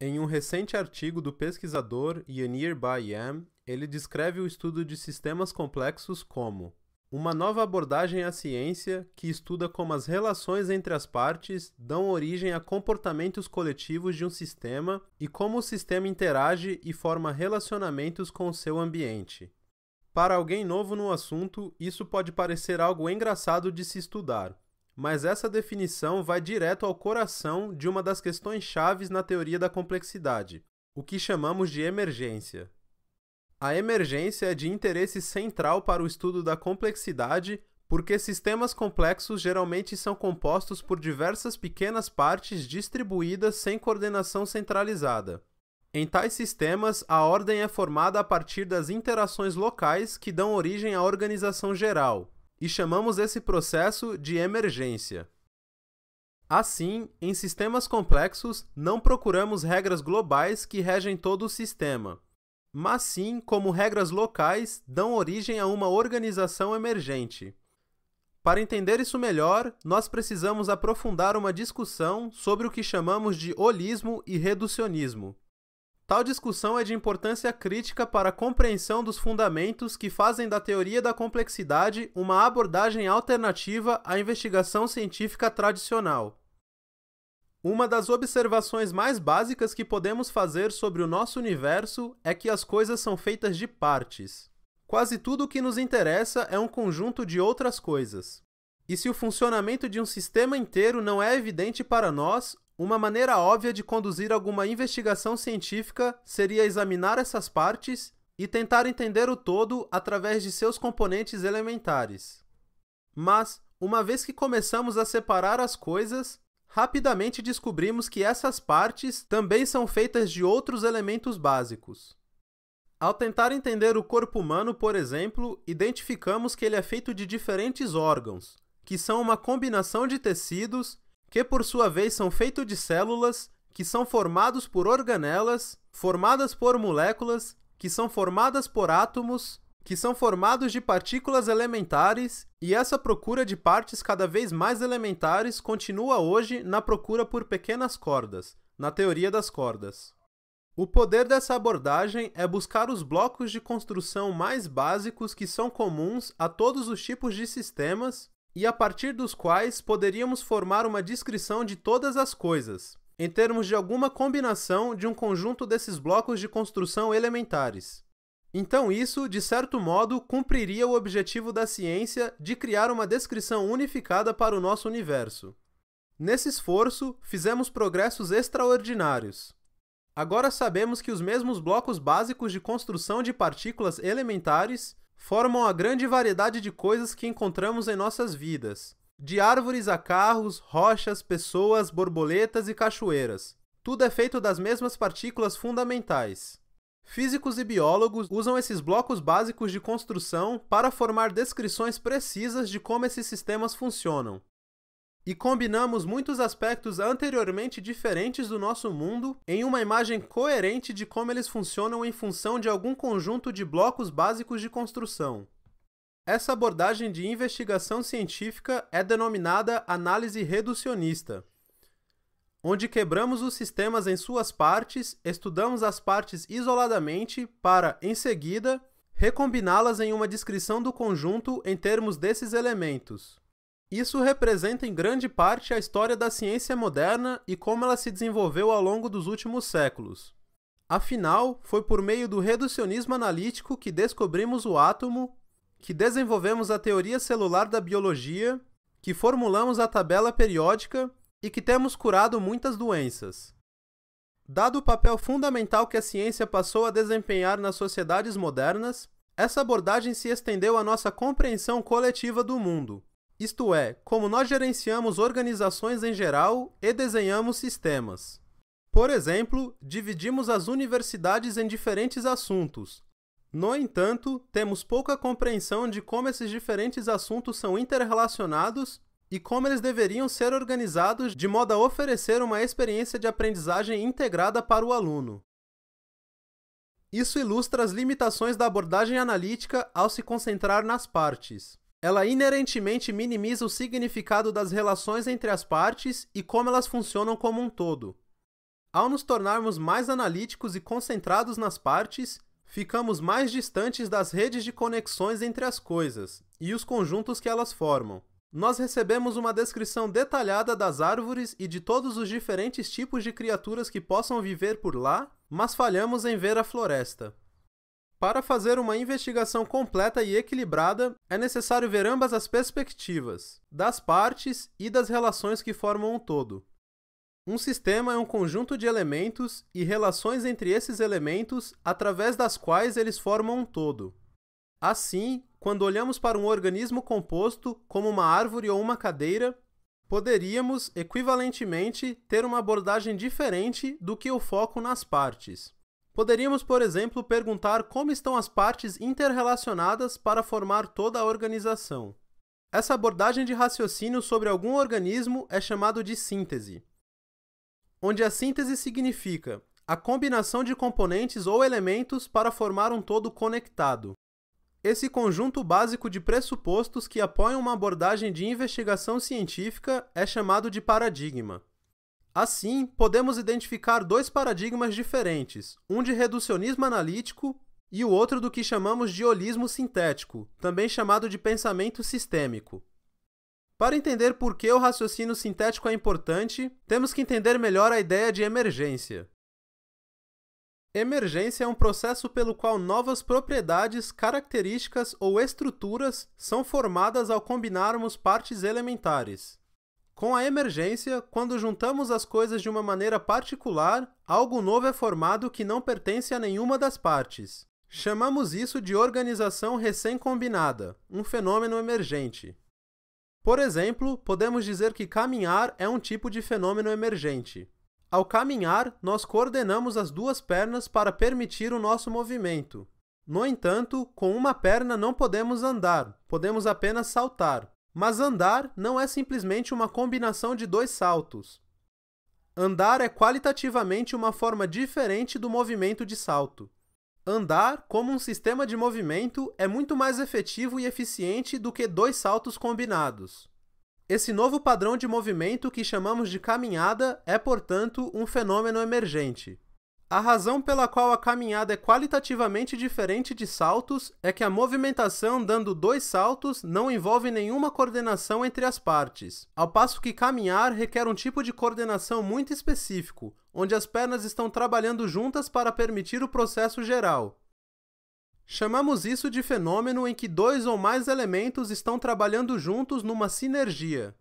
Em um recente artigo do pesquisador Yanir Bayam, ele descreve o estudo de sistemas complexos como uma nova abordagem à ciência que estuda como as relações entre as partes dão origem a comportamentos coletivos de um sistema e como o sistema interage e forma relacionamentos com o seu ambiente. Para alguém novo no assunto, isso pode parecer algo engraçado de se estudar, mas essa definição vai direto ao coração de uma das questões chaves na teoria da complexidade, o que chamamos de emergência. A emergência é de interesse central para o estudo da complexidade porque sistemas complexos geralmente são compostos por diversas pequenas partes distribuídas sem coordenação centralizada. Em tais sistemas, a ordem é formada a partir das interações locais que dão origem à organização geral, e chamamos esse processo de emergência. Assim, em sistemas complexos, não procuramos regras globais que regem todo o sistema, mas sim como regras locais dão origem a uma organização emergente. Para entender isso melhor, nós precisamos aprofundar uma discussão sobre o que chamamos de holismo e reducionismo. Tal discussão é de importância crítica para a compreensão dos fundamentos que fazem da teoria da complexidade uma abordagem alternativa à investigação científica tradicional. Uma das observações mais básicas que podemos fazer sobre o nosso universo é que as coisas são feitas de partes. Quase tudo o que nos interessa é um conjunto de outras coisas. E se o funcionamento de um sistema inteiro não é evidente para nós, uma maneira óbvia de conduzir alguma investigação científica seria examinar essas partes e tentar entender o todo através de seus componentes elementares. Mas, uma vez que começamos a separar as coisas, rapidamente descobrimos que essas partes também são feitas de outros elementos básicos. Ao tentar entender o corpo humano, por exemplo, identificamos que ele é feito de diferentes órgãos, que são uma combinação de tecidos que por sua vez são feitos de células, que são formados por organelas, formadas por moléculas, que são formadas por átomos, que são formados de partículas elementares, e essa procura de partes cada vez mais elementares continua hoje na procura por pequenas cordas, na teoria das cordas. O poder dessa abordagem é buscar os blocos de construção mais básicos que são comuns a todos os tipos de sistemas e a partir dos quais poderíamos formar uma descrição de todas as coisas, em termos de alguma combinação de um conjunto desses blocos de construção elementares. Então, isso, de certo modo, cumpriria o objetivo da ciência de criar uma descrição unificada para o nosso universo. Nesse esforço, fizemos progressos extraordinários. Agora sabemos que os mesmos blocos básicos de construção de partículas elementares formam a grande variedade de coisas que encontramos em nossas vidas. De árvores a carros, rochas, pessoas, borboletas e cachoeiras. Tudo é feito das mesmas partículas fundamentais. Físicos e biólogos usam esses blocos básicos de construção para formar descrições precisas de como esses sistemas funcionam e combinamos muitos aspectos anteriormente diferentes do nosso mundo em uma imagem coerente de como eles funcionam em função de algum conjunto de blocos básicos de construção. Essa abordagem de investigação científica é denominada análise reducionista, onde quebramos os sistemas em suas partes, estudamos as partes isoladamente para, em seguida, recombiná-las em uma descrição do conjunto em termos desses elementos. Isso representa em grande parte a história da ciência moderna e como ela se desenvolveu ao longo dos últimos séculos. Afinal, foi por meio do reducionismo analítico que descobrimos o átomo, que desenvolvemos a teoria celular da biologia, que formulamos a tabela periódica e que temos curado muitas doenças. Dado o papel fundamental que a ciência passou a desempenhar nas sociedades modernas, essa abordagem se estendeu à nossa compreensão coletiva do mundo, isto é, como nós gerenciamos organizações em geral e desenhamos sistemas. Por exemplo, dividimos as universidades em diferentes assuntos. No entanto, temos pouca compreensão de como esses diferentes assuntos são interrelacionados e como eles deveriam ser organizados de modo a oferecer uma experiência de aprendizagem integrada para o aluno. Isso ilustra as limitações da abordagem analítica ao se concentrar nas partes ela inerentemente minimiza o significado das relações entre as partes e como elas funcionam como um todo. Ao nos tornarmos mais analíticos e concentrados nas partes, ficamos mais distantes das redes de conexões entre as coisas e os conjuntos que elas formam. Nós recebemos uma descrição detalhada das árvores e de todos os diferentes tipos de criaturas que possam viver por lá, mas falhamos em ver a floresta. Para fazer uma investigação completa e equilibrada, é necessário ver ambas as perspectivas, das partes e das relações que formam um todo. Um sistema é um conjunto de elementos e relações entre esses elementos através das quais eles formam um todo. Assim, quando olhamos para um organismo composto, como uma árvore ou uma cadeira, poderíamos, equivalentemente, ter uma abordagem diferente do que o foco nas partes. Poderíamos, por exemplo, perguntar como estão as partes interrelacionadas para formar toda a organização. Essa abordagem de raciocínio sobre algum organismo é chamado de síntese, onde a síntese significa a combinação de componentes ou elementos para formar um todo conectado. Esse conjunto básico de pressupostos que apoiam uma abordagem de investigação científica é chamado de paradigma. Assim, podemos identificar dois paradigmas diferentes, um de reducionismo analítico e o outro do que chamamos de holismo sintético, também chamado de pensamento sistêmico. Para entender por que o raciocínio sintético é importante, temos que entender melhor a ideia de emergência. Emergência é um processo pelo qual novas propriedades, características ou estruturas são formadas ao combinarmos partes elementares. Com a emergência, quando juntamos as coisas de uma maneira particular, algo novo é formado que não pertence a nenhuma das partes. Chamamos isso de organização recém-combinada, um fenômeno emergente. Por exemplo, podemos dizer que caminhar é um tipo de fenômeno emergente. Ao caminhar, nós coordenamos as duas pernas para permitir o nosso movimento. No entanto, com uma perna não podemos andar, podemos apenas saltar. Mas andar não é simplesmente uma combinação de dois saltos. Andar é qualitativamente uma forma diferente do movimento de salto. Andar, como um sistema de movimento, é muito mais efetivo e eficiente do que dois saltos combinados. Esse novo padrão de movimento que chamamos de caminhada é, portanto, um fenômeno emergente. A razão pela qual a caminhada é qualitativamente diferente de saltos é que a movimentação dando dois saltos não envolve nenhuma coordenação entre as partes, ao passo que caminhar requer um tipo de coordenação muito específico, onde as pernas estão trabalhando juntas para permitir o processo geral. Chamamos isso de fenômeno em que dois ou mais elementos estão trabalhando juntos numa sinergia.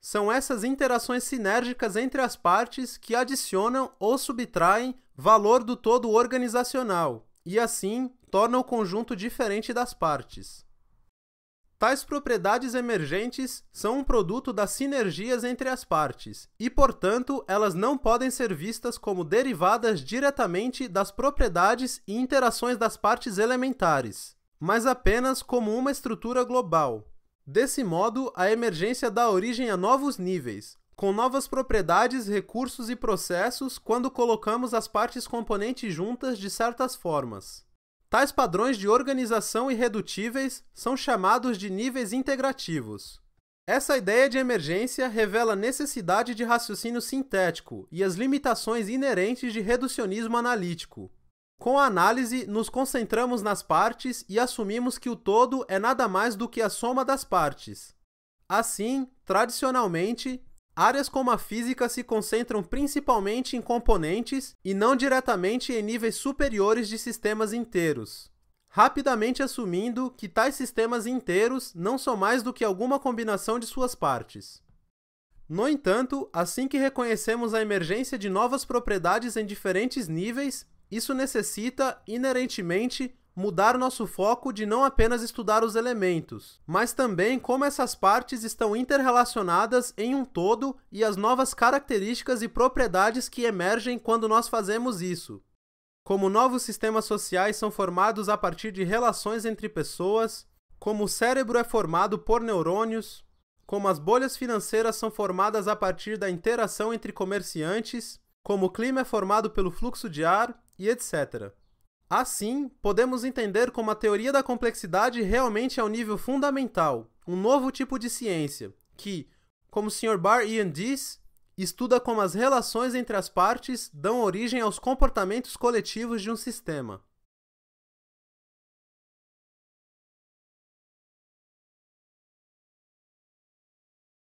São essas interações sinérgicas entre as partes que adicionam ou subtraem valor do todo organizacional e, assim, tornam o conjunto diferente das partes. Tais propriedades emergentes são um produto das sinergias entre as partes e, portanto, elas não podem ser vistas como derivadas diretamente das propriedades e interações das partes elementares, mas apenas como uma estrutura global, Desse modo, a emergência dá origem a novos níveis, com novas propriedades, recursos e processos quando colocamos as partes componentes juntas de certas formas. Tais padrões de organização irredutíveis são chamados de níveis integrativos. Essa ideia de emergência revela a necessidade de raciocínio sintético e as limitações inerentes de reducionismo analítico, com a análise, nos concentramos nas partes e assumimos que o todo é nada mais do que a soma das partes. Assim, tradicionalmente, áreas como a física se concentram principalmente em componentes e não diretamente em níveis superiores de sistemas inteiros, rapidamente assumindo que tais sistemas inteiros não são mais do que alguma combinação de suas partes. No entanto, assim que reconhecemos a emergência de novas propriedades em diferentes níveis, isso necessita, inerentemente, mudar nosso foco de não apenas estudar os elementos, mas também como essas partes estão interrelacionadas em um todo e as novas características e propriedades que emergem quando nós fazemos isso. Como novos sistemas sociais são formados a partir de relações entre pessoas, como o cérebro é formado por neurônios, como as bolhas financeiras são formadas a partir da interação entre comerciantes, como o clima é formado pelo fluxo de ar e etc. Assim, podemos entender como a teoria da complexidade realmente é um nível fundamental, um novo tipo de ciência, que, como o Sr. Bar Ian diz, estuda como as relações entre as partes dão origem aos comportamentos coletivos de um sistema.